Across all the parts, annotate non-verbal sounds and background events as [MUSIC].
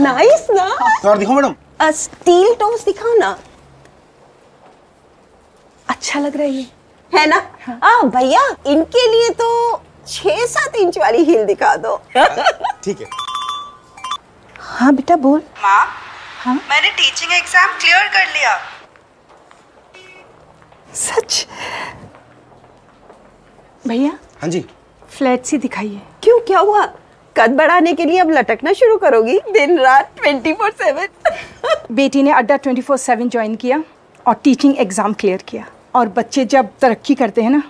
nice ना तो और दिखाओ मैडम स्टील टोस दिखाओ ना अच्छा लग रहा है ये है ना हाँ, हाँ भैया इनके लिए तो छह सात इंच वाली हील दिखा दो हाँ, ठीक है हाँ बेटा बोल माँ हाँ मैंने टीचिंग एग्जाम क्लियर कर लिया सच भैया हाँ जी फ्लैट सी दिखाइए क्यों क्या हुआ कद बढ़ाने के लिए अब लटकना शुरू करोगी दिन रात ट्वेंटी फोर सेवन बेटी ने अड्डा ट्वेंटी फोर सेवन ज्वाइन किया और टीचिंग एग्ज़ाम क्लियर किया और बच्चे जब तरक्की करते हैं ना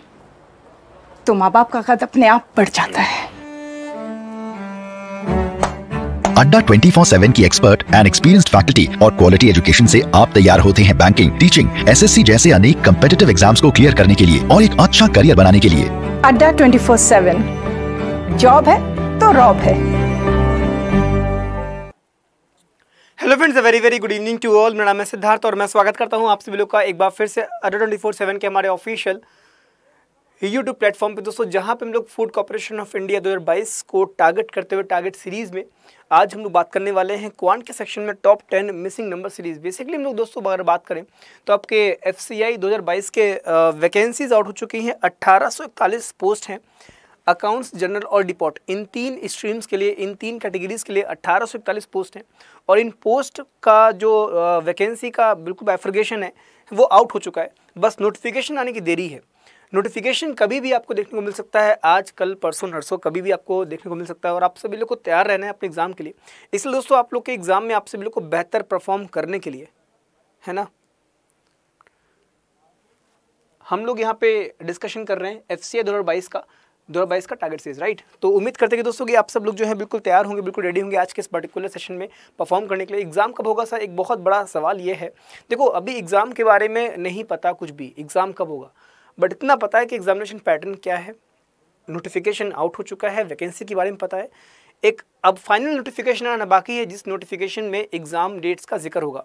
तो माँ बाप का कद अपने आप बढ़ जाता है अड्डा 24/7 की एक्सपर्ट एंड एक्सपीरियंस्ड फैकल्टी और क्वालिटी एजुकेशन से आप तैयार होते हैं बैंकिंग टीचिंग एसएससी जैसे अनेक कम्पिटेटिव एग्जाम्स को क्लियर करने के लिए और एक अच्छा करियर बनाने के लिए अड्डा 24/7 जॉब है तो रॉब है hello friends very very good evening to all मेरा नाम है सिद्धार्थ और मैं स्वागत करता हूं आप सभी लोग का एक बार फिर से अडर ट्वेंटी फोर सेवन के हमारे ऑफिशियल यूट्यूब प्लेटफॉर्म पे दोस्तों जहां पे हम लोग फूड कॉपोरेशन ऑफ इंडिया 2022 को टारगेट करते हुए टारगेट सीरीज़ में आज हम लोग बात करने वाले हैं क्वांट के सेक्शन में top ten missing number series basically हम लोग दोस्तों अगर बात करें तो आपके एफ सी के वैकेंसीज आउट हो चुकी हैं अट्ठारह पोस्ट हैं अकाउंट्स जनरल और डिपॉट इन तीन स्ट्रीम्स के लिए इन तीन कैटेगरीज के लिए अट्ठारह पोस्ट हैं और इन पोस्ट का जो वैकेंसी का बिल्कुल बाइफ्रिगेशन है वो आउट हो चुका है बस नोटिफिकेशन आने की देरी है नोटिफिकेशन कभी भी आपको देखने को मिल सकता है आज कल परसों नरसों कभी भी आपको देखने को मिल सकता है और आप सभी लोग को तैयार रहना है अपने एग्ज़ाम के लिए इसलिए दोस्तों आप लोग के एग्ज़ाम में आप सभी लोग को बेहतर परफॉर्म करने के लिए है ना हम लोग यहाँ पे डिस्कशन कर रहे हैं एफ सी का दो का टारगेट सीरीज राइट तो उम्मीद करते हैं कि दोस्तों कि आप सब लोग जो है बिल्कुल तैयार होंगे बिल्कुल रेडी होंगे आज के इस पर्टिकुलर सेशन में परफॉर्म करने के लिए एग्जाम कब होगा सर एक बहुत बड़ा सवाल ये है देखो अभी एग्ज़ाम के बारे में नहीं पता कुछ भी एग्ज़ाम कब होगा बट इतना पता है कि एग्जामिनेशन पैटर्न क्या है नोटिफिकेशन आउट हो चुका है वैकेंसी के बारे में पता है एक अब फाइनल नोटिफिकेशन आना बाकी है जिस नोटिफिकेशन में एग्ज़ाम डेट्स का जिक्र होगा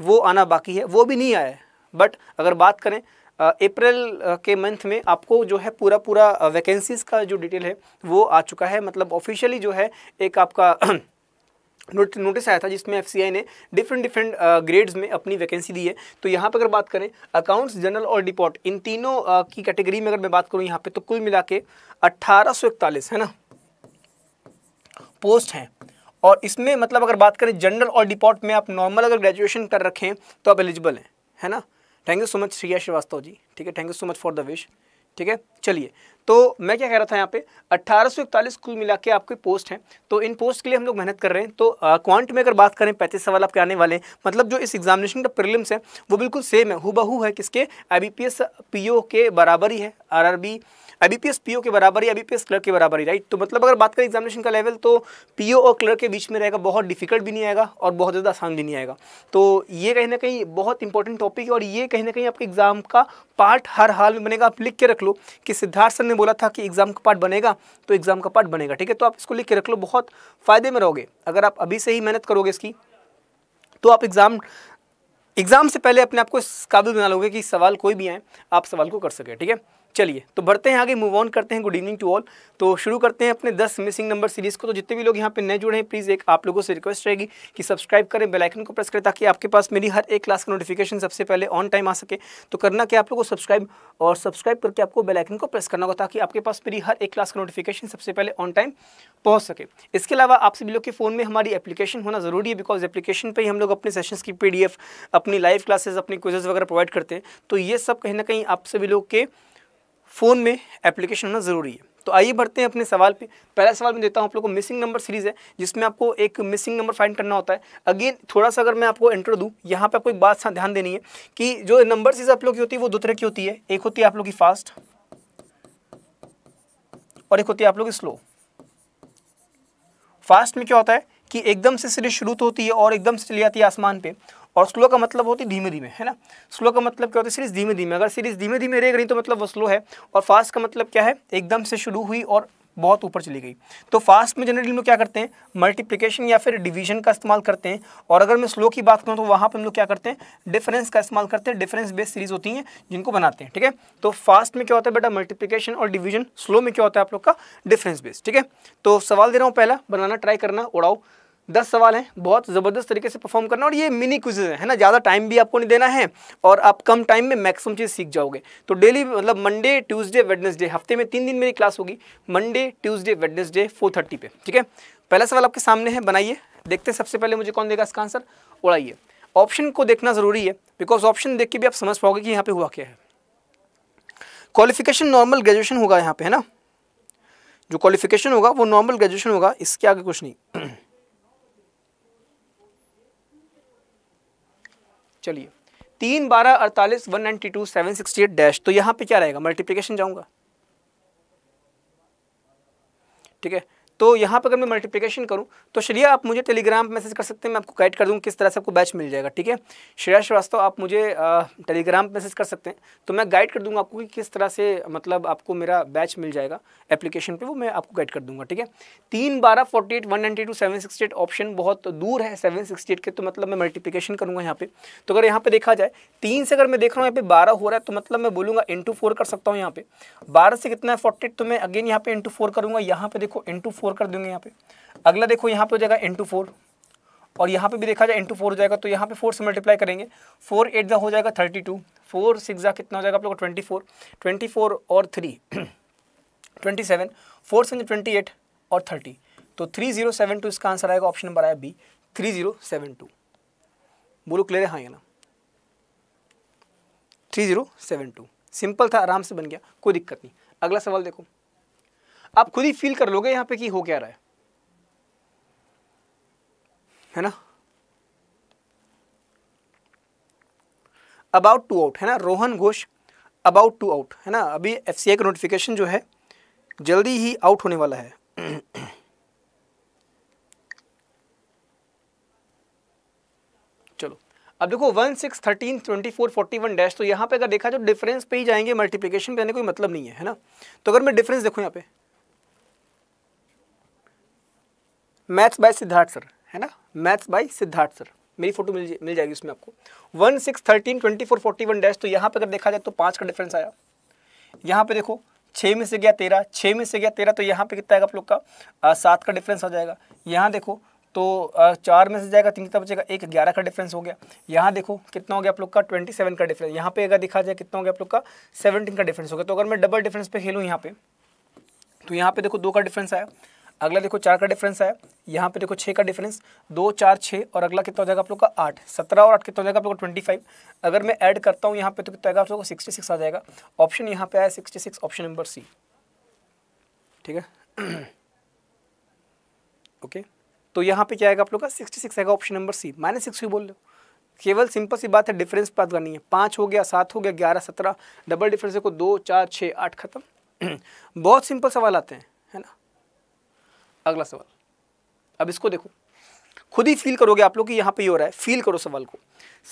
वो आना बाकी है वो भी नहीं आया है बट अगर बात करें अप्रैल के मंथ में आपको जो है पूरा पूरा वैकेंसीज़ का जो डिटेल है वो आ चुका है मतलब ऑफिशियली जो है एक आपका [CLEARS THROAT] नोटिस आया था जिसमें एफ ने डिफरेंट डिफरेंट ग्रेड्स में अपनी वैकेंसी दी है तो यहाँ पर अगर बात करें अकाउंट्स जनरल और डिपोर्ट इन तीनों की कैटेगरी में अगर मैं बात करूँ यहाँ पर तो कुल मिला के है ना पोस्ट हैं और इसमें मतलब अगर बात करें जनरल और डिपोर्ट में आप नॉर्मल अगर ग्रेजुएशन कर रखें तो आप एलिजिबल हैं है ना thank you so much Shriya Srivastava ji ठीक है thank you so much for the wish ठीक है चलिए तो मैं क्या कह रहा था यहाँ पे अट्ठारह सौ इकतालीस कुल मिला के आपके पोस्ट हैं तो इन पोस्ट के लिए हम लोग मेहनत कर रहे हैं तो क्वांट में अगर बात करें पैंतीस सवाल आपके आने वाले हैं मतलब जो इस एग्जामिनेशन का प्रिलिम्स है वो बिल्कुल सेम है हु है किसके आई बी के बराबर ही है R R B I PO के बराबर ही आई क्लर्क के बराबर ही राइट तो मतलब अगर बात करें एग्जामिनेशन का लेवल तो पीओ और क्लर्क के बीच में रहेगा बहुत डिफिकल्ट भी नहीं आएगा और बहुत ज़्यादा आसान भी नहीं आएगा तो ये कहीं ना कहीं बहुत इंपॉर्टेंट टॉपिक है और ये कहीं ना कहीं आपके एग्जाम का पार्ट हर हाल में बनेगा आप लिख के रख लो कि सिद्धार्थ सर ने बोला था कि एग्ज़ाम का पार्ट बनेगा तो एग्ज़ाम का पार्ट बनेगा ठीक है तो आप इसको लिख के रख लो बहुत फ़ायदे में रहोगे अगर आप अभी से ही मेहनत करोगे इसकी तो आप एग्ज़ाम एग्ज़ाम से पहले अपने आप को इस काबिल बना लोगे कि सवाल कोई भी आए आप सवाल को कर सके ठीक है चलिए तो बढ़ते हैं आगे मूव ऑन करते हैं गुड इवनिंग टू ऑल तो शुरू करते हैं अपने 10 मिसिंग नंबर सीरीज़ को तो जितने भी लोग यहाँ पे नए जुड़े हैं प्लीज़ एक आप लोगों से रिक्वेस्ट रहेगी कि सब्सक्राइब करें बेल आइकन को प्रेस करें ताकि आपके पास मेरी हर एक क्लास का नोटिफिकेशन सबसे पहले ऑन टाइम आ सके तो करना क्या आप लोगों को सब्सक्राइब और सब्सक्राइब करके आपको बेलाइकन को प्रेस करना होगा ताकि आपके पास मेरी हर एक क्लास का नोटिफिकेशन सबसे पहले ऑन टाइम पहुँच सके इसके अलावा आप सभी लोग के फ़ोन में हमारी एप्लीकेशन होना ज़रूरी है बिकॉज एप्लीकेशन पर ही हम लोग अपने सेशन की पी अपनी लाइव क्लासेज अपनी क्विजेज़ वगैरह प्रोवाइड करते हैं तो ये सब कहीं ना कहीं आप सभी लोग के फ़ोन में एप्लीकेशन होना ज़रूरी है तो आइए बढ़ते हैं अपने सवाल पे पहला सवाल मैं देता हूँ आप लोगों को मिसिंग नंबर सीरीज़ है जिसमें आपको एक मिसिंग नंबर फाइंड करना होता है अगेन थोड़ा सा अगर मैं आपको एंटर दूँ यहाँ पे आपको एक बात ध्यान देनी है कि जो नंबर सीरीज आप लोग की होती है वो दो तरह की होती है एक होती है आप लोग की फास्ट और एक होती है आप लोग की स्लो फास्ट में क्या होता है कि एकदम से सीरीज शुरू तो होती है और एकदम से चली जाती है आसमान पर और स्लो का मतलब होती धीमे धीमे है ना स्लो का मतलब क्या होता है सीरीज़ धीमे धीमे अगर सीरीज़ धीमे धीमे रह गई तो मतलब वो स्लो है और फास्ट का मतलब क्या है एकदम से शुरू हुई और बहुत ऊपर चली गई तो फास्ट में जनरली हम लोग क्या करते हैं मल्टीप्लिकेशन या फिर डिवीजन का इस्तेमाल करते हैं और अगर मैं स्लो की बात करूँ तो वहाँ पर हम लोग क्या करते हैं डिफरेंस का इस्तेमाल करते हैं डिफरेंस बेस्ड सीरीज होती हैं जिनको बनाते हैं ठीक है तो फास्ट में क्या होता है बेटा मल्टीप्लिकेशन और डिवीजन स्लो में क्या होता है आप लोग का डिफरेंस बेस्ड ठीक है तो सवाल दे रहा हूँ पहला बनाना ट्राई करना उड़ाओ दस सवाल हैं बहुत ज़बरदस्त तरीके से परफॉर्म करना और ये मिनी क्विजेज है ना ज़्यादा टाइम भी आपको नहीं देना है और आप कम टाइम में मैक्सिमम चीज़ सीख जाओगे तो डेली मतलब मंडे ट्यूसडे वेडनेसडे हफ्ते में तीन दिन मेरी क्लास होगी Monday Tuesday Wednesday four thirty पे ठीक है पहला सवाल आपके सामने है बनाइए देखते सबसे पहले मुझे कौन देगा इसका आंसर उड़ाइए ऑप्शन को देखना ज़रूरी है बिकॉज ऑप्शन देख के भी आप समझ पाओगे कि यहाँ पे हुआ क्या है क्वालिफिकेशन नॉर्मल ग्रेजुएशन होगा यहाँ पे है ना जो क्वालिफिकेशन होगा वो नॉर्मल ग्रेजुएशन होगा इसके आगे कुछ नहीं चलिए तीन बारह अड़तालीस one ninety two seven sixty eight dash तो यहाँ पे क्या रहेगा मल्टीप्लिकेशन जाऊँगा ठीक है तो यहाँ पर अगर मैं मल्टीप्लिकेशन करूँ तो श्रेया आप मुझे टेलीग्राम मैसेज कर सकते हैं मैं आपको गाइड कर दूँ किस तरह से आपको बैच मिल जाएगा ठीक है श्रेया श्रीवास्तव आप मुझे टेलीग्राम मैसेज कर सकते हैं तो मैं गाइड कर दूँगा आपको कि किस तरह से मतलब आपको मेरा बैच मिल जाएगा एप्लीकेशन पर वो मैं आपको गाइड कर दूँगा ठीक है तीन बारह forty eight one ninety two seven sixty eight option बहुत दूर है सेवन सिक्सटी एट के तो मतलब मैं मल्टीप्लिकेशन करूँगा यहाँ पर तो अगर यहाँ पे देखा जाए तीन से अगर मैं देख रहा हूँ यहाँ पे बारह हो रहा है तो मतलब मैं बोलूँगा इंटू फोर कर सकता हूँ यहाँ पे बारह से कितना है फोर्टी तो मैं अगेन यहाँ पे इंटू फोर करूँगा यहाँ पर देखो इंटू फोर फोर कर देंगे यहाँ पे अगला देखो यहाँ पे हो जाएगा इंटू फोर और यहाँ पे भी देखा जाए इंटू फोर हो जाएगा तो यहाँ पे फोर से मल्टीप्लाई करेंगे फोर एट जा हो जाएगा थर्टी टू फोर सिक्स जहाँ कितना हो जाएगा आप लोग ट्वेंटी फोर ट्वेंटी फोर और थ्री ट्वेंटी सेवन फोर से ट्वेंटी एट और थर्टी तो थ्री जीरो सेवन टू इसका आंसर आएगा ऑप्शन नंबर आया B three zero seven two बोलो क्लियर है हाँ या ना three zero seven two simple था आराम से बन गया कोई दिक्कत नहीं अगला सवाल देखो आप खुद ही फील कर लोगे यहां पे कि हो क्या रहा है है ना अबाउट टू आउट है ना Rohan Ghosh about to out है ना अभी एफ सी का नोटिफिकेशन जो है जल्दी ही आउट होने वाला है चलो अब देखो one six thirteen twenty four forty one dash तो यहाँ पे अगर देखा जाए डिफरेंस तो पे ही जाएंगे मल्टीप्लिकेशन पे आने कोई मतलब नहीं है है ना तो अगर मैं डिफरेंस देखूँ यहाँ पे मैथ्स बाय सिद्धार्थ सर है ना मैथ्स बाय सिद्धार्थ सर मेरी फोटो मिल मिल जाएगी उसमें आपको one six thirteen twenty four forty one dash तो यहाँ पर अगर देखा जाए तो पाँच का डिफरेंस आया यहाँ पे देखो छः में से गया तेरह छः में से गया तेरह तो यहाँ पे कितना आएगा आप लोग का सात का डिफरेंस आ जाएगा यहाँ देखो तो चार में से जाएगा तीन कितना बचेगा एक ग्यारह का डिफरेंस हो गया यहाँ देखो कितना हो गया आप लोग का ट्वेंटी सेवन का डिफरेंस यहाँ पे अगर देखा जाए कितना हो गया आप लोग का सेवनटीन का डिफरेंस हो गया तो अगर मैं डबल डिफरेंस पे खेलूँ यहाँ पे तो यहाँ पे देखो दो का डिफरेंस आया अगला देखो चार का डिफरेंस है यहाँ पे देखो छः का डिफरेंस दो चार छः और अगला कितना हो जाएगा आप लोग का आठ सत्रह और आठ कितना हो जाएगा आप लोग का ट्वेंटी फाइव अगर मैं ऐड करता हूँ यहाँ पे तो कितना आएगा आप लोग को सिक्सटी सिक्स आ जाएगा ऑप्शन यहाँ पे आया sixty six option number C ठीक है ओके [CLEARS THROAT] तो यहाँ पे क्या आएगा आप लोग का सिक्सटी सिक्स आएगा option number C minus six भी बोल लो केवल सिंपल सी बात है डिफरेंस बात करनी है पाँच हो गया सात हो गया ग्यारह सत्रह डबल डिफरेंस देखो दो चार छः आठ खत्म [CLEARS THROAT] बहुत सिंपल सवाल आते हैं अगला सवाल अब इसको देखो खुद ही फील करोगे आप लोग कि यहाँ पे ये हो रहा है फील करो सवाल को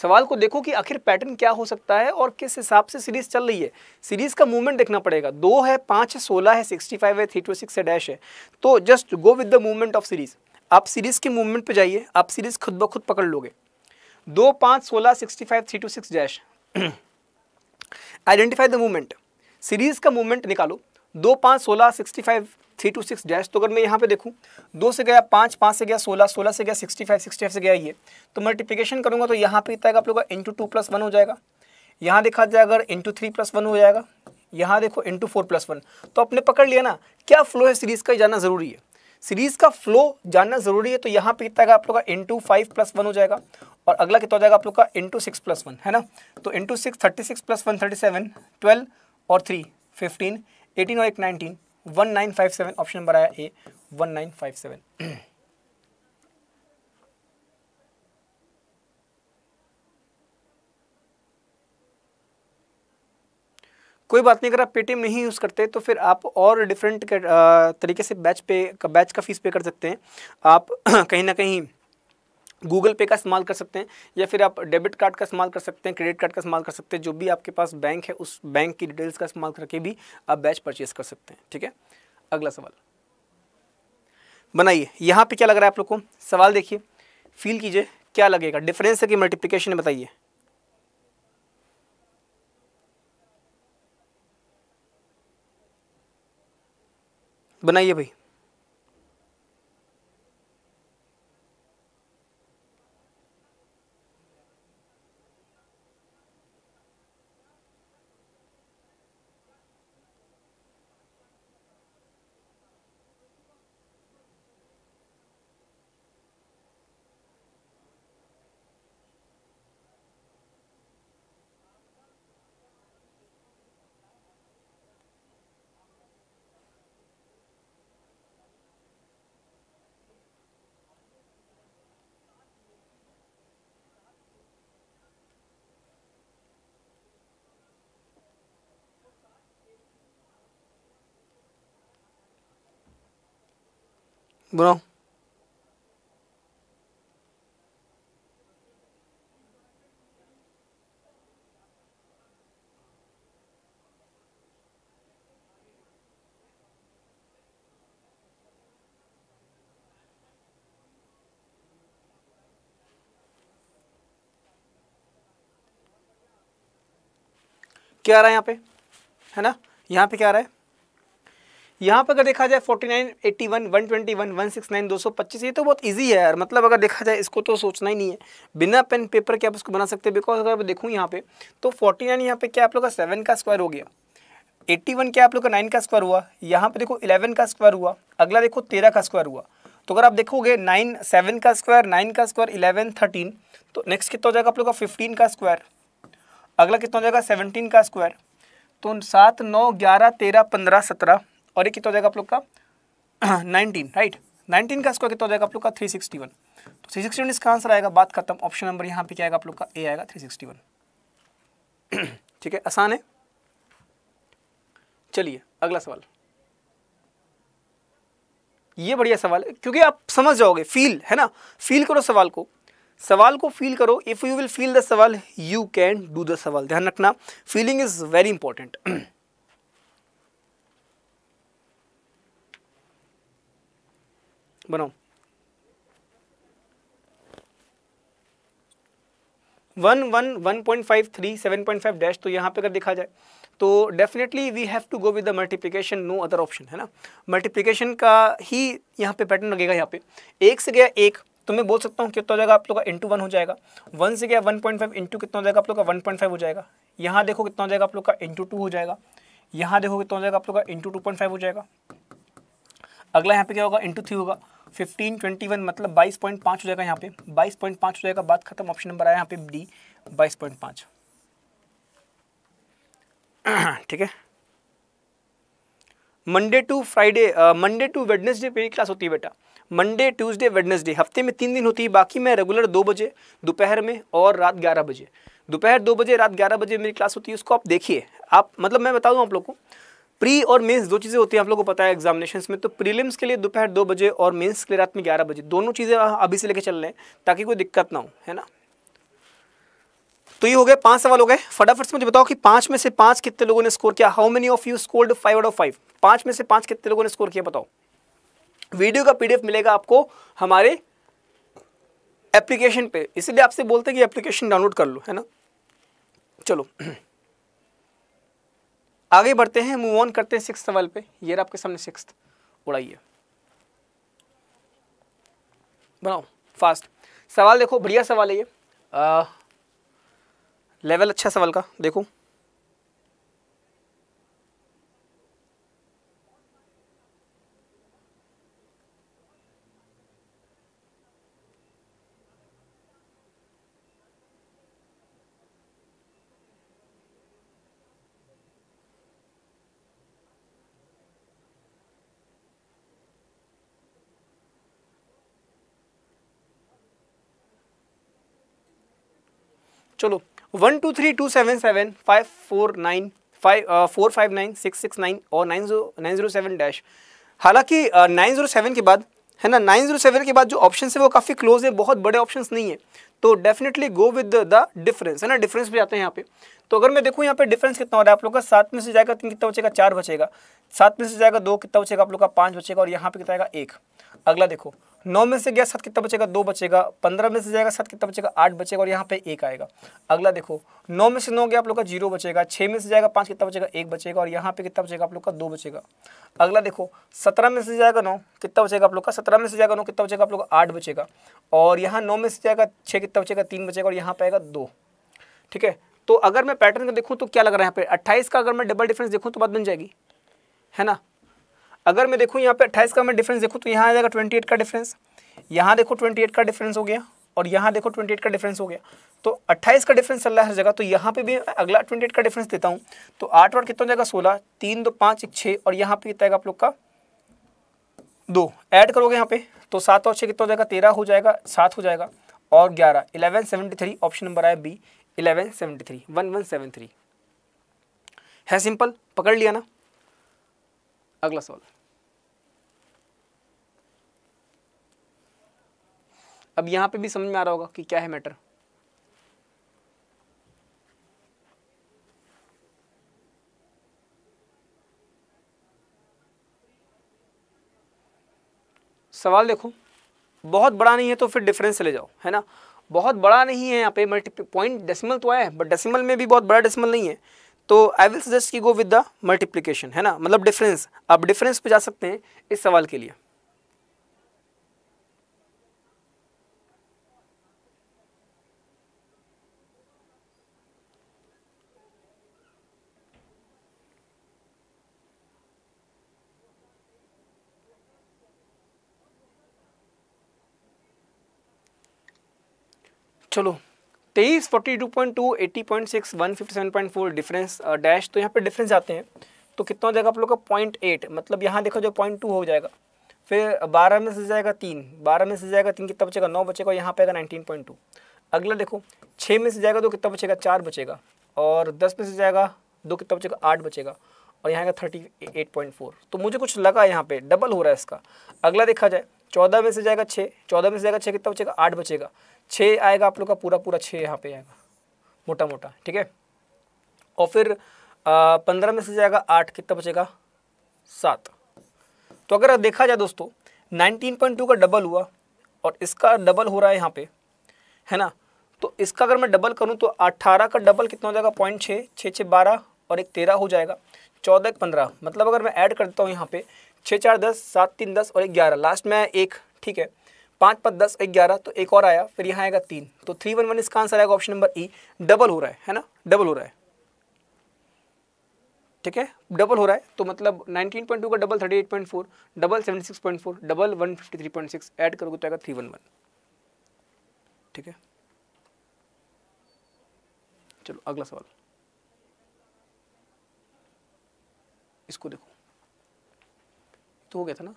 सवाल को देखो कि आखिर पैटर्न क्या हो सकता है और किस हिसाब से सीरीज चल रही है सीरीज का मूवमेंट देखना पड़ेगा दो है पाँच है सोलह है सिक्सटी फाइव है थ्री टू सिक्स है डैश है तो just go with the movement of series आप सीरीज के मूवमेंट पर जाइए आप सीरीज खुद ब खुद पकड़ लोगे दो पाँच सोलह sixty five three two six dash identify the movement series का मूवमेंट निकालो दो पाँच सोलह sixty five three two six dash तो अगर मैं यहाँ पे देखूँ दो से गया पाँच पाँच से गया सोलह सोलह से गया सिक्सटी फाइव सिक्सटी फाइव से गया ये तो मल्टीप्लीकेशन करूँगा तो यहाँ पे कितना आप लोग का इंटू टू प्लस वन हो जाएगा यहाँ देखा जाए अगर इंटू थ्री प्लस वन हो जाएगा यहाँ देखो इंटू फोर प्लस वन तो आपने पकड़ लिया ना क्या फ्लो है सीरीज़ का जानना ज़रूरी है सीरीज़ का फ्लो जानना ज़रूरी है तो यहाँ पे कितना आप लोग का इंटू फाइव प्लस वन हो जाएगा और अगला कितना हो जाएगा आप लोग का इंटू सिक्स प्लस वन है ना तो into six thirty six plus one thirty seven twelve और थ्री फिफ्टीन एटीन और एक nineteen one nine five seven option number आया A one nine five seven कोई बात नहीं अगर आप पेटीएम नहीं यूज़ करते तो फिर आप और डिफरेंट तरीके से बैच पे बैच का फीस पे कर सकते हैं आप [CLEARS THROAT] कहीं ना कहीं गूगल पे का इस्तेमाल कर सकते हैं या फिर आप डेबिट कार्ड का इस्तेमाल कर सकते हैं क्रेडिट कार्ड का इस्तेमाल कर सकते हैं जो भी आपके पास बैंक है उस बैंक की डिटेल्स का इस्तेमाल करके भी आप बैच परचेज कर सकते हैं ठीक है अगला सवाल बनाइए यहाँ पे क्या लग रहा है आप लोग को सवाल देखिए फील कीजिए क्या लगेगा डिफरेंस है कि मल्टीप्लीकेशन है बताइए बनाइए भाई बनाओ क्या आ रहा है यहाँ पे है ना यहाँ पे क्या आ रहा है यहाँ पर अगर देखा जाए 49, 81, 121, 169, 225 ये तो बहुत इजी है यार मतलब अगर देखा जाए इसको तो सोचना ही नहीं है बिना पेन पेपर के आप उसको बना सकते हैं बिकॉज अगर देखूँ यहाँ पे तो 49 नाइन यहाँ पे क्या आप लोग का सेवन का स्क्वायर हो गया 81 क्या आप लोग का नाइन का स्क्वायर हुआ यहाँ पे देखो इलेवन का स्क्वायर हुआ अगला देखो तेरह का स्क्वायर हुआ तो अगर आप देखोगे नाइन सेवन का स्क्वायर नाइन का स्क्वायर इलेवन थर्टीन तो नेक्स्ट कितना हो जाएगा आप लोग का फिफ्टीन का स्क्वायर अगला कितना हो जाएगा सेवनटीन का स्क्वायर तो सात नौ ग्यारह तेरह पंद्रह सत्रह और ये कितना हो जाएगा आप लोग का [CLEARS THROAT] नाइनटीन राइट नाइनटीन का स्क्वायर कितना हो जाएगा आप लोग का थ्री सिक्सटी वन तो थ्री सिक्सटी वन इसका आंसर आएगा बात खत्म ऑप्शन नंबर यहाँ पे क्या आएगा आप लोग का ए आएगा थ्री सिक्सटी वन ठीक है आसान है चलिए अगला सवाल ये बढ़िया सवाल है क्योंकि आप समझ जाओगे फील है ना फील करो सवाल को सवाल को फील करो if you will feel the सवाल यू कैन डू द सवाल ध्यान रखना फीलिंग इज़ वेरी इंपॉर्टेंट बनाओ one one one point five three seven point five dash तो यहाँ पे अगर देखा जाए तो definitely we have to go with the multiplication no other option है ना मल्टीप्लिकेशन का ही यहाँ पे पैटर्न लगेगा यहाँ पे एक से गया एक तो मैं बोल सकता हूँ कितना हो जाएगा आप लोग का इंटू वन हो जाएगा वन से गया वन पॉइंट फाइव इंटू कितना हो जाएगा आप लोग का वन पॉइंट फाइव हो जाएगा यहाँ देखो कितना हो जाएगा आप लोग का इंटू टू हो जाएगा यहाँ देखो कितना हो जाएगा आप लोग का इंटू टू पॉइंट फाइव हो जाएगा अगला यहाँ पे क्या होगा इंटू थ्री होगा फिफ्टीन ट्वेंटी वन मतलब बाईस पॉइंट पाँच हो जाएगा यहाँ पे बाईस पॉइंट पाँच हो जाएगा बात खत्म ऑप्शन नंबर आया यहाँ पे डी बाईस पॉइंट पाँच [CLEARS THROAT] ठीक है Monday to Friday Monday to Wednesday मेरी क्लास होती है बेटा मंडे ट्यूसडे वेडनेसडे हफ्ते में तीन दिन होती है बाकी मैं रेगुलर दो बजे दोपहर में और रात ग्यारह बजे दोपहर दो बजे रात ग्यारह बजे मेरी क्लास होती है उसको आप देखिए आप मतलब मैं बता दूँ आप लोग को प्री और मेंस दो चीज़ें होती हैं आप लोगों को पता है एग्जामिनेशन में तो प्रीलिम्स के लिए दोपहर दो बजे और मेंस के लिए रात में ग्यारह बजे दोनों चीज़ें अभी से लेकर चल रहे हैं ताकि कोई दिक्कत ना हो है ना तो ये हो गए पांच सवाल हो गए फटाफट से मुझे बताओ कि पांच में से पांच कितने लोगों ने स्कोर किया how many of you scored five out of five पांच में से पांच कितने लोगों ने स्कोर किया बताओ वीडियो का पीडीएफ मिलेगा आपको हमारे एप्लीकेशन पे इसलिए आपसे बोलते हैं कि एप्लीकेशन डाउनलोड कर लो है ना चलो आगे बढ़ते हैं मूव ऑन करते हैं सिक्स सवाल पे ये आपके सामने सिक्स उड़ाइए बनाओ फास्ट सवाल देखो बढ़िया सवाल है ये लेवल अच्छा सवाल का देखो चलो one two three two seven seven five four nine five four five nine six six nine और nine zero nine zero seven dash हालांकि नाइन जीरो सेवन के बाद है ना नाइन जीरो सेवन के बाद जो ऑप्शन है वो काफ़ी क्लोज है बहुत बड़े ऑप्शन नहीं है तो definitely go with the difference है ना डिफरेंस भी आते हैं यहाँ पे तो अगर मैं देखूँ यहाँ पे डिफरेंस कितना हो रहा है आप लोग का सात में से जाएगा तीन कितना बचेगा चार बचेगा सात में से जाएगा दो कितना बचेगा आप लोग का पाँच बचेगा और यहाँ पे कितना आएगा एक अगला देखो नौ में से गया सात कितना बचेगा दो बचेगा पंद्रह में से जाएगा सात कितना बचेगा आठ बचेगा और यहाँ पे एक आएगा अगला देखो नौ में से नौ गया आप लोग का जीरो बचेगा छः में से जाएगा पाँच कितना बचेगा एक बचेगा और यहाँ पे कितना बचेगा आप लोग का दो बचेगा अगला देखो सत्रह में से जाएगा नौ कितना बचेगा आप लोग का सत्रह में से जाएगा नौ कितना बचेगा आप लोग का आठ बचेगा और यहाँ नौ में से जाएगा छः कितना बचेगा तीन बचेगा और यहाँ पे आएगा दो ठीक है तो अगर मैं पैटर्न का देखूँ तो क्या लग रहा है यहाँ पे अट्ठाईस का अगर मैं डबल डिफरेंस देखूँ तो बात बन जाएगी है ना अगर मैं देखूँ यहाँ पे अट्ठाईस का मैं डिफरेंस देखूँ तो यहाँ आ जाएगा ट्वेंटी का डिफरेंस यहाँ देखो ट्वेंटी का डिफरेंस हो गया और यहाँ देखो 28 का डिफरेंस हो गया तो 28 का डिफरेंस चल रहा है हर जगह तो यहाँ पे भी अगला 28 का डिफरेंस देता हूँ तो आठ और कितना हो जाएगा सोलह तीन दो पाँच एक छः और यहाँ पे कितना आएगा आप लोग का दो ऐड करोगे यहाँ पे तो सात और छः कितना हो जाएगा तेरह हो जाएगा सात हो जाएगा और ग्यारह eleven seventy three option number आया B eleven seventy three one one seven three है सिंपल पकड़ लिया ना अगला सवाल अब यहां पे भी समझ में आ रहा होगा कि क्या है मैटर सवाल देखो बहुत बड़ा नहीं है तो फिर डिफरेंस ले जाओ है ना बहुत बड़ा नहीं है यहाँ पे मल्टीपल पॉइंट डेसिमल तो आया है बट डेसिमल में भी बहुत बड़ा डेसिमल नहीं है तो आई विल सजेस्ट की गो विद द मल्टीप्लीकेशन है ना मतलब डिफरेंस आप डिफरेंस पे जा सकते हैं इस सवाल के लिए चलो तेईस forty two point two eighty point six one fifty seven point four difference dash तो यहाँ पे डिफरेंस आते हैं तो कितना हो जाएगा आप लोग का पॉइंट एट मतलब यहाँ देखो जो पॉइंट टू हो जाएगा फिर uh, बारह में से जाएगा तीन बारह में से जाएगा तीन कितना बचेगा नौ बचेगा यहाँ पे आएगा नाइनटीन पॉइंट टू अगला देखो छः में से जाएगा तो कितना बचेगा चार बचेगा और दस में से जाएगा दो तो कितना बचेगा आठ बचेगा और यहाँ का थर्टी एट पॉइंट फोर तो मुझे कुछ लगा यहाँ पे डबल हो रहा है इसका अगला देखा जाए चौदह में से जाएगा छः चौदह में से जाएगा छः कितना बचेगा आठ बचेगा छः आएगा आप लोग का पूरा पूरा छः यहाँ पे आएगा मोटा मोटा ठीक है और फिर पंद्रह में से जाएगा आठ कितना बचेगा सात तो अगर देखा जाए दोस्तों टू का डबल हुआ और इसका डबल हो रहा है यहाँ पे है ना तो इसका अगर मैं डबल करूँ तो 18 का डबल कितना हो जाएगा पॉइंट छः छः छः बारह और एक तेरह हो जाएगा चौदह पंद्रह मतलब अगर मैं ऐड कर देता हूँ यहाँ पे छः चार दस सात तीन दस और ग्यारह लास्ट में एक ठीक है पाँच पाँच दस एक ग्यारह तो एक और आया फिर यहाँ आएगा तीन तो थ्री वन वन इसका आंसर आएगा ऑप्शन नंबर ई डबल हो रहा है है ना डबल हो रहा है ठीक है डबल हो रहा है तो मतलब नाइनटीन पॉइंट टू का double thirty eight point four double seventy six point four double one fifty three point six add करोगे तो आएगा वन ठीक है चलो अगला सवाल इसको देखो तो हो गया था ना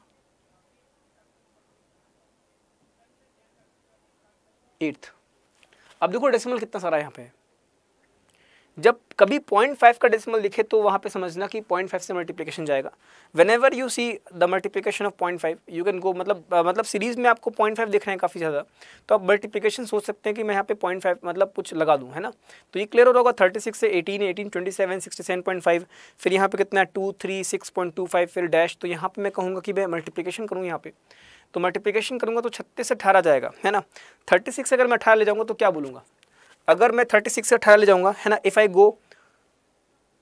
एट्थ अब देखो डेसिमल कितना सारा यहाँ पे है जब कभी पॉइंट फाइव का डेसिमल लिखे तो वहाँ पे समझना कि पॉइंट फाइव से मल्टीप्लिकेशन जाएगा whenever you see the multiplication of point five you can go मतलब मतलब सीरीज़ में आपको पॉइंट फाइव दिख रहे हैं काफ़ी ज़्यादा तो आप मल्टीप्लिकेशन सोच सकते हैं कि मैं यहाँ पे पॉइंट फाइव मतलब कुछ लगा दूँ है ना तो ये क्लियर हो रहा होगा थर्टी सिक्स से eighteen eighteen twenty seven sixty seven point five फिर यहाँ पर कितना two three six point two five फिर डैश तो यहाँ पर मैं कहूँगा कि मैं मल्टीप्लीकेशन करूँ यहाँ पर तो मल्टीप्लीकेशन करूँगा तो छत्तीस से अठारह जाएगा है ना थर्टी सिक्स अगर मैं अठारह ले जाऊँगा तो क्या बोलूँगा अगर मैं थर्टी सिक्स से अठारह ले जाऊँगा है ना इफ़ आई गो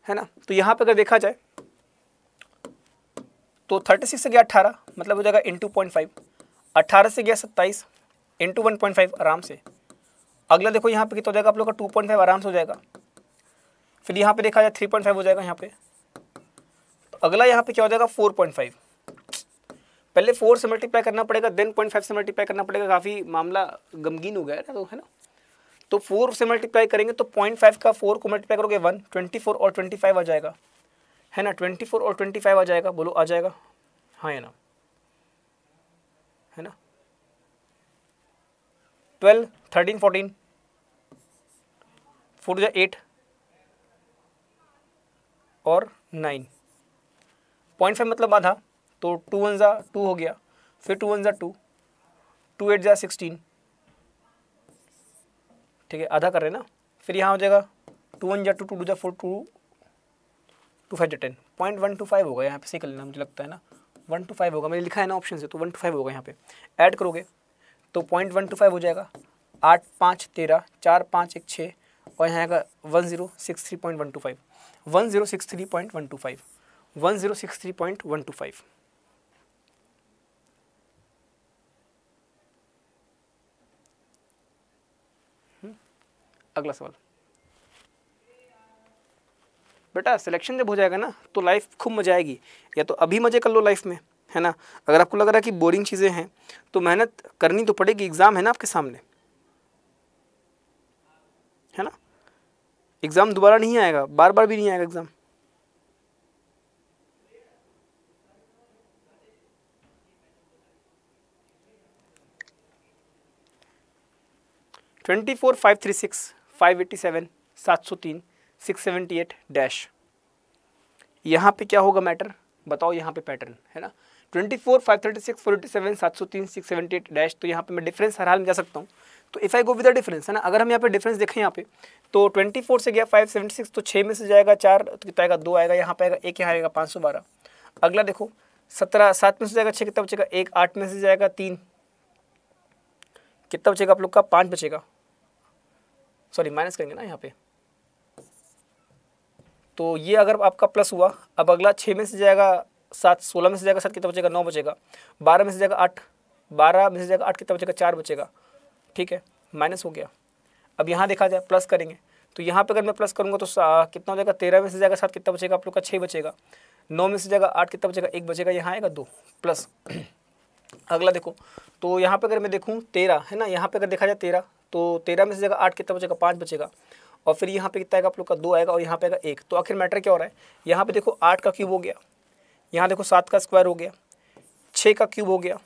है ना तो यहाँ पर अगर देखा जाए तो थर्टी सिक्स से गया अट्ठारह मतलब हो जाएगा इंटू पॉइंट फाइव अट्ठारह से गया सत्ताईस इंटू वन पॉइंट फाइव आराम से अगला देखो यहाँ पे कितना हो जाएगा आप लोग का टू पॉइंट फाइव आराम से हो जाएगा फिर यहाँ पे देखा जाए थ्री पॉइंट फाइव हो जाएगा यहाँ पे अगला यहाँ पे क्या हो जाएगा फोर पॉइंट फाइव पहले फोर से मल्टीप्लाई करना पड़ेगा देन पॉइंट फाइव से मल्टीप्लाई करना पड़ेगा काफ़ी मामला गमगीन हो गया है ना तो है ना तो फोर से मल्टीप्लाई करेंगे तो पॉइंट फाइव का फोर को मल्टीप्लाई करोगे वन ट्वेंटी फोर और ट्वेंटी फाइव आ जाएगा है ना ट्वेंटी फोर और ट्वेंटी फाइव आ जाएगा बोलो आ जाएगा हाँ है ना है ना ट्वेल्व थर्टीन फोर्टीन फोर जो एट और नाइन पॉइंट फाइव मतलब आधा तो टू वन ज़ा टू हो गया फिर टू वन ज़ा टू टू एट ज़ा सिक्सटीन ठीक है आधा कर रहे हैं ना फिर यहाँ हो जाएगा टू वन जा टू टू टू जा फोर टू टू फाइव जो ten point one two five होगा यहाँ पे सही कर लेना मुझे लगता है ना वन टू फाइव होगा मैंने लिखा है ना ऑप्शन से तो वन टू फाइव होगा यहाँ पे ऐड करोगे तो पॉइंट वन टू फाइव हो जाएगा आठ पाँच तेरह चार पाँच एक छः और यहाँ आएगा one zero six three point one two five one zero six three point one two five one zero six three point one two five अगला सवाल बेटा सिलेक्शन जब हो जाएगा ना तो लाइफ खूब मजा आएगी या तो अभी मजे कर लो लाइफ में है ना अगर आपको लग रहा है कि बोरिंग चीज़ें हैं तो मेहनत करनी तो पड़ेगी एग्ज़ाम है ना आपके सामने है ना एग्ज़ाम दोबारा नहीं आएगा बार बार भी नहीं आएगा exam twenty four five three six five eighty seven सात सौ तीन सिक्स सेवेंटी एट डैश यहाँ पे क्या होगा मैटर बताओ यहाँ पे पैटर्न है ना twenty four five thirty six four eighty seven सात सौ तीन सिक्स सेवेंटी एट डैश तो यहाँ पे मैं डिफरेंस हर हाल में जा सकता हूँ तो if I go with the difference है ना अगर हम यहाँ पे डिफरेंस देखें यहाँ पे तो ट्वेंटी फोर से गया फाइव सेवेंटी सिक्स तो छः में से जाएगा चार तो कितना आएगा दो आएगा यहाँ पे आएगा एक यहाँ आएगा पाँच सौ बारह अगला देखो सत्रह सात में से जाएगा छः कितना बचेगा एक आठ में से जाएगा तीन कितना बचेगा आप लोग का पाँच बचेगा सॉरी माइनस करेंगे ना यहाँ पे तो ये अगर आपका प्लस हुआ अब अगला छः में से जाएगा सात सोलह में से जाएगा सात कितना बचेगा नौ बचेगा बारह में से जाएगा आठ बारह में से जाएगा आठ कितना बचेगा चार बचेगा ठीक है माइनस हो गया अब यहाँ देखा जाए प्लस करेंगे तो यहाँ पे अगर मैं प्लस करूँगा तो कितना हो जाएगा तेरह में से जाएगा सात कितना बचेगा आप लोग का छः बचेगा नौ में से जाएगा आठ कितना बचेगा एक बचेगा यहाँ आएगा दो प्लस [CLEARS THROAT] अगला देखो तो यहाँ पे अगर मैं देखूँ तेरह है ना यहाँ पे अगर देखा जाए तेरह तो तेरह में से जगह आठ कितना बचेगा पाँच बचेगा और फिर यहाँ पे कितना आएगा आप लोग का दो आएगा और यहाँ पे आएगा एक तो आखिर मैटर क्या हो रहा है यहाँ पे देखो आठ का क्यूब हो गया यहाँ देखो सात का स्क्वायर हो गया छः का क्यूब हो गया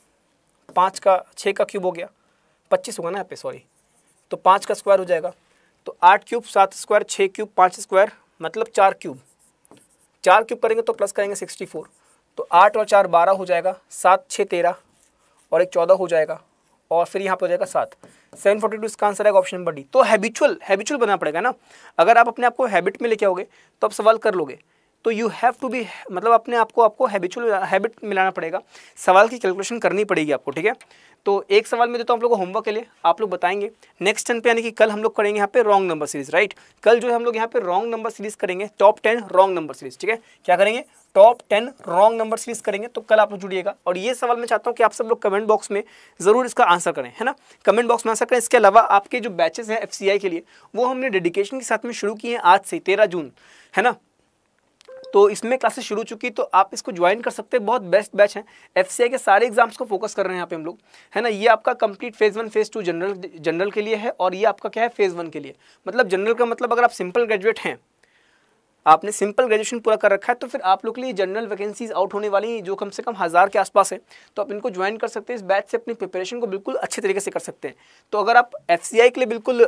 पाँच का छः का क्यूब हो गया पच्चीस होगा ना यहाँ पे सॉरी तो पाँच का स्क्वायर हो जाएगा तो आठ क्यूब सात स्क्वायर छः क्यूब पाँच स्क्वायर मतलब चार क्यूब चार क्यूब करेंगे तो प्लस करेंगे सिक्सटी फोर तो आठ और चार बारह हो जाएगा सात छः तेरह और एक चौदह हो जाएगा और फिर यहाँ पर हो जाएगा सात सेवन फोर्टी टू इसका आंसर आएगा ऑप्शन नंबर डी तो हैबिचुअल हैबिचुअल बनना पड़ेगा ना अगर आप अपने आप को हैबिट में लेके आओगे तो आप सवाल कर लोगे तो यू हैव टू बी मतलब अपने आपको आपको हैबिचुअल हैबिट मिलाना पड़ेगा सवाल की कैलकुलेशन करनी पड़ेगी आपको ठीक है तो एक सवाल में देता हूँ आप लोग को होमवर्क के लिए आप लोग बताएंगे नेक्स्ट टर्न पे यानी कि कल हम लोग करेंगे यहाँ पे रॉन्ग नंबर सीरीज राइट कल जो है हम लोग यहाँ पे रॉन्ग नंबर सीरीज करेंगे top ten wrong number series ठीक है क्या करेंगे top ten wrong number list करेंगे तो कल आप लोग जुड़िएगा और ये सवाल मैं चाहता हूँ कि आप सब लोग कमेंट बॉक्स में ज़रूर इसका आंसर करें है ना कमेंट बॉक्स में आंसर करें इसके अलावा आपके जो बैचेस हैं एफ के लिए वो हमने डेडिकेशन के साथ में शुरू किए हैं आज से तेरह जून है ना तो इसमें क्लासेस शुरू चुकी तो आप इसको ज्वाइन कर सकते हैं बहुत बेस्ट बैच है एफ के सारे एग्जाम्स को फोकस कर रहे हैं यहाँ पे हम लोग है ना ये आपका complete phase one phase two general general के लिए है और ये आपका क्या है फेज़ वन के लिए मतलब जनरल का मतलब अगर आप सिंपल ग्रेजुएट हैं आपने सिंपल ग्रेजुएशन पूरा कर रखा है तो फिर आप लोग के लिए जनरल वैकेंसीज आउट होने वाली हैं जो कम से कम हज़ार के आसपास है तो आप इनको ज्वाइन कर सकते हैं इस बैच से अपनी प्रिपरेशन को बिल्कुल अच्छे तरीके से कर सकते हैं तो अगर आप एफ के लिए बिल्कुल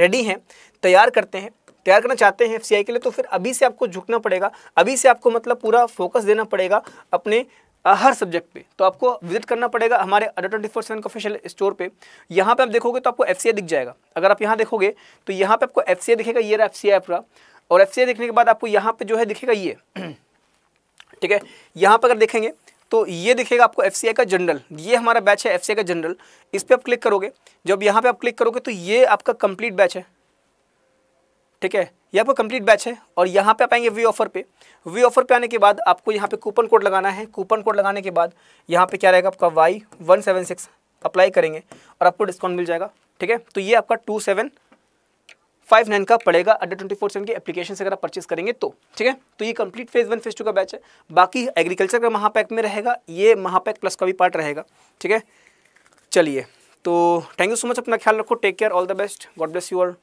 रेडी हैं तैयार करते हैं तैयार करना चाहते हैं एफ के लिए तो फिर अभी से आपको झुकना पड़ेगा अभी से आपको मतलब पूरा फोकस देना पड़ेगा अपने हर सब्जेक्ट पे तो आपको विजिट करना पड़ेगा हमारे under twenty four seven official store पे यहाँ पे आप देखोगे तो आपको एफ दिख जाएगा अगर आप यहाँ देखोगे तो यहाँ पे आपको एफ दिखेगा ये रहा एफ पूरा और एफ देखने के बाद आपको यहाँ पर जो है दिखेगा ये [CLEARS THROAT] ठीक है यहाँ पर अगर देखेंगे तो ये दिखेगा आपको एफ का जनरल ये हमारा बैच है एफ का जनरल इस पर आप क्लिक करोगे जब यहाँ पर आप क्लिक करोगे तो ये आपका कंप्लीट बैच है ठीक है ये आपका कंप्लीट बैच है और यहाँ पे आप आएंगे वी ऑफर पे वी ऑफर पे आने के बाद आपको यहाँ पे कूपन कोड लगाना है कूपन कोड लगाने के बाद यहाँ पे क्या रहेगा आपका Y one seven six apply करेंगे और आपको डिस्काउंट मिल जाएगा ठीक है तो ये आपका टू सेवन फाइव नाइन का पड़ेगा अंडर ट्वेंटी फोर सेवन की एप्लीकेशन अगर आप परचेस करेंगे तो ठीक है तो ये complete phase one phase two का बैच है बाकी एग्रीकल्चर का महापैक में रहेगा ये महापैक प्लस का भी पार्ट रहेगा ठीक है चलिए तो थैंक यू सो मच अपना ख्याल रखो take care all the best God bless you all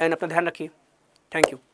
and अपना ध्यान रखिए थैंक यू